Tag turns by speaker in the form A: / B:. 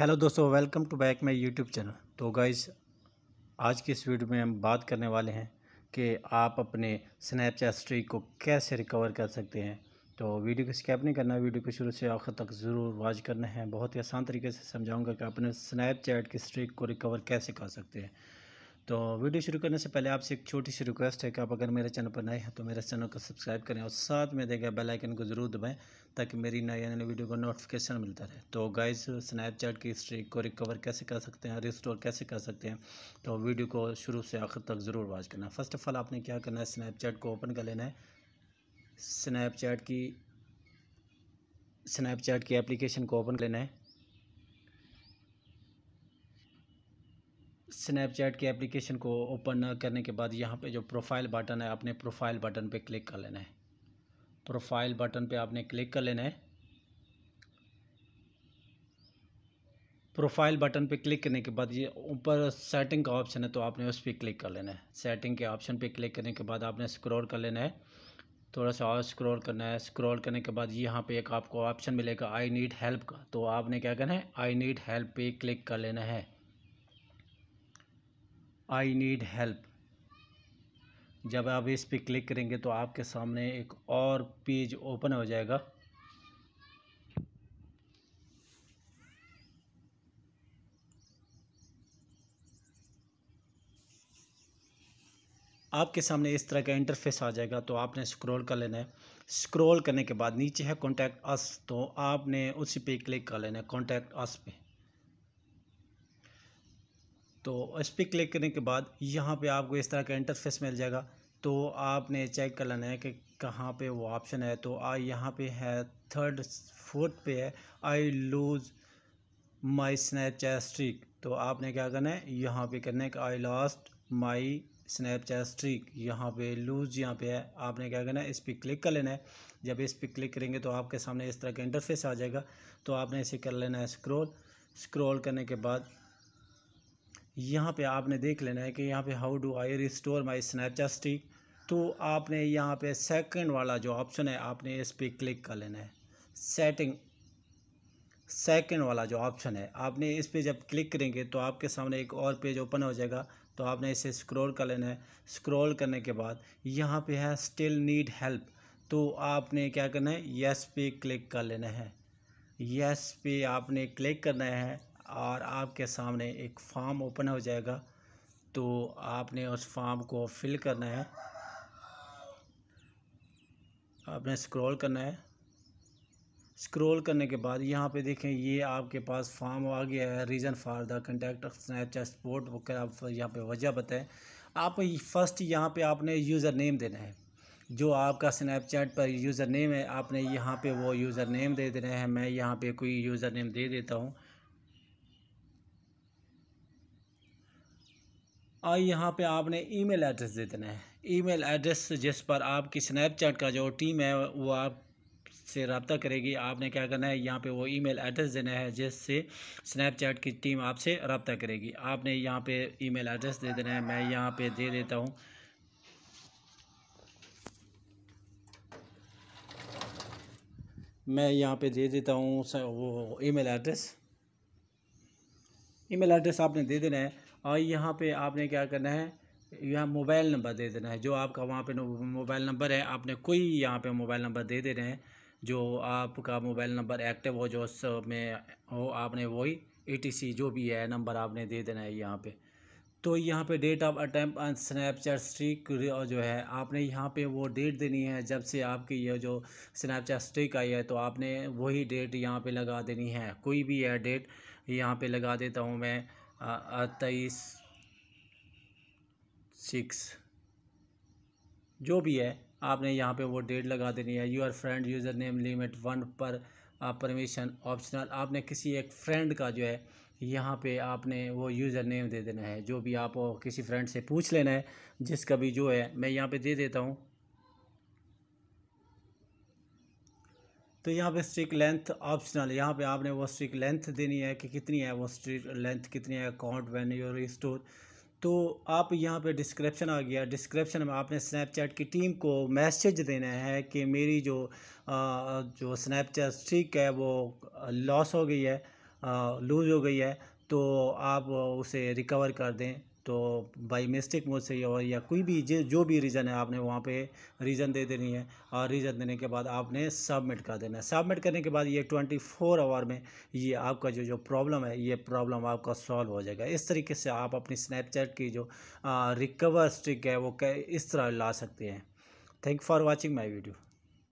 A: hello दोस्तों welcome to back my YouTube channel तो guys आज की इस वीडियो में हम बात करने वाले हैं कि आप अपने स्नैपचैट स्ट्रीक को कैसे रिकवर कर सकते हैं तो वीडियो को स्कैप नहीं करना वीडियो को शुरू से आखिर तक ज़रूर वाच करना है बहुत ही आसान तरीके से समझाऊंगा कि अपने स्नैपचैट की स्ट्रीक को रिकवर कैसे कर सकते हैं तो वीडियो शुरू करने से पहले आपसे एक छोटी सी रिक्वेस्ट है कि आप अगर मेरे चैनल पर नए हैं तो मेरे चैनल को सब्सक्राइब करें और साथ में देखा बेल आइकन को ज़रूर दबाएं ताकि मेरी नई नई वीडियो को नोटिफिकेशन मिलता रहे तो गाइस स्नैपचैट की हिस्ट्री को रिकवर कैसे कर सकते हैं रिस्टोर कैसे कर सकते हैं तो वीडियो को शुरू से आखिर तक ज़रूर वॉच करना फ़र्स्ट ऑफ़ ऑल आपने क्या करना है स्नैपचैट को ओपन कर लेना है स्नैपचैट की स्नैपचैट की एप्लीकेशन को ओपन कर लेना है स्नैपचैट के एप्लीकेशन को ओपन करने के बाद यहाँ पे जो प्रोफाइल बटन है आपने प्रोफाइल बटन पे क्लिक कर लेना है प्रोफाइल बटन पे आपने क्लिक कर लेना है प्रोफाइल बटन पे क्लिक करने के बाद ये ऊपर सेटिंग का ऑप्शन है तो आपने उस पर क्लिक कर लेना है सेटिंग के ऑप्शन पे क्लिक करने के बाद आपने स्क्रॉल कर लेना है थोड़ा सा और स्क्रॉल करना है स्क्रॉल करने के बाद यहाँ पे एक आपको ऑप्शन मिलेगा आई नीड हेल्प का तो आपने क्या करना है आई नीड हेल्प पे क्लिक कर लेना है आई नीड हेल्प जब आप इस पर क्लिक करेंगे तो आपके सामने एक और पेज ओपन हो जाएगा आपके सामने इस तरह का इंटरफेस आ जाएगा तो आपने स्क्रॉल कर लेना है स्क्रॉल करने के बाद नीचे है कॉन्टैक्ट अस तो आपने उसी पे क्लिक कर लेना है कॉन्टैक्ट अस पे तो इस पर क्लिक करने के बाद यहाँ पे आपको इस तरह का इंटरफेस मिल जाएगा तो आपने चेक कर लेना है कि कहाँ पे वो ऑप्शन है तो आ यहाँ पे है थर्ड फोर्थ पे है I lose my Snapchat streak तो आपने क्या करना है यहाँ पे करना है कि I last my Snapchat streak यहाँ पे लूज यहाँ पे है आपने क्या करना है इस पर क्लिक कर लेना है जब इस पर क्लिक करेंगे तो आपके सामने इस तरह का इंटरफेस आ जाएगा तो आपने इसे कर लेना है स्क्रोल स्क्रोल करने के बाद यहाँ पे आपने देख लेना है कि यहाँ पे how do I restore my Snapchat streak तो आपने यहाँ पे सेकंड वाला जो ऑप्शन है आपने इस पर क्लिक कर लेना है सेटिंग सेकंड वाला जो ऑप्शन है आपने इस पर जब क्लिक करेंगे तो आपके सामने एक और पेज ओपन हो जाएगा तो आपने इसे स्क्रॉल कर लेना है स्क्रॉल करने के बाद यहाँ पे है स्टिल नीड हेल्प तो आपने क्या करना है यस पे क्लिक कर लेना है यस पे आपने क्लिक करना है और आपके सामने एक फॉर्म ओपन हो जाएगा तो आपने उस फॉर्म को फिल करना है आपने स्क्रॉल करना है स्क्रॉल करने के बाद यहाँ पे देखें ये आपके पास फॉर्म आ गया है reason for the contact Snapchat support बुक आप यहाँ पे वजह बताएं आप फर्स्ट यहाँ पे आपने यूज़र नेम देना है जो आपका स्नैपचैट पर यूज़र नेम है आपने यहाँ पे वो यूज़र नेम दे देना है मैं यहाँ पे कोई यूज़र नेम दे देता हूँ आई यहाँ पे आपने ईमेल एड्रेस दे देना है ईमेल एड्रेस जिस पर आपकी स्नैपचैट का जो टीम है वो आप से रबता करेगी आपने क्या करना है यहाँ पे वो ईमेल एड्रेस देना है जिससे स्नैपचैट की टीम आपसे रबता करेगी आपने यहाँ पे ईमेल एड्रेस दे देना है मैं यहाँ पे दे देता हूँ मैं यहाँ पे दे देता हूँ वो ईमेल एड्रेस ईमेल एड्रेस आपने दे देना है और यहाँ पे आपने क्या करना है यहाँ मोबाइल नंबर दे देना है जो आपका वहाँ पे मोबाइल नंबर है आपने कोई यहाँ पे मोबाइल नंबर दे देना है जो आपका मोबाइल नंबर एक्टिव हो जो उस में हो आपने वही एटीसी जो भी है नंबर आपने दे देना है यहाँ पर तो यहाँ पे date of attempt Snapchat streak जो है आपने यहाँ पे वो डेट देनी है जब से आपकी ये जो स्नैपचैट स्ट्रिक आई है तो आपने वही डेट यहाँ पे लगा देनी है कोई भी है डेट यहाँ पे लगा देता हूँ मैं अट्ठाईस सिक्स जो भी है आपने यहाँ पे वो डेट लगा देनी है your friend user name limit one पर परमिशन ऑप्शनल आपने किसी एक फ्रेंड का जो है यहाँ पे आपने वो यूज़र नेम दे देना है जो भी आप किसी फ्रेंड से पूछ लेना है जिसका भी जो है मैं यहाँ पे दे देता हूँ तो यहाँ पे स्ट्रिक लेंथ ऑप्शनल यहाँ पे आपने वो स्ट्रिक लेंथ देनी है कि कितनी है वो स्ट्रिक लेंथ कितनी है अकाउंट वैन योर स्टोर तो आप यहाँ पे डिस्क्रिप्शन आ गया डिस्क्रिप्शन में आपने स्नैपचैट की टीम को मैसेज देना है कि मेरी जो आ, जो स्नैपचैट स्ट्रिक है वो लॉस हो गई है लूज़ हो गई है तो आप उसे रिकवर कर दें तो बाई मिस्टेक मुझसे या या कोई भी जो भी रीज़न है आपने वहाँ पे रीज़न दे देनी है और रीज़न देने के बाद आपने सबमिट कर देना है सबमिट करने के बाद ये ट्वेंटी फोर आवर में ये आपका जो जो प्रॉब्लम है ये प्रॉब्लम आपका सॉल्व हो जाएगा इस तरीके से आप अपनी स्नैपचैट की जो रिकवर स्ट्रिक है वो इस तरह ला सकते हैं thank for watching my video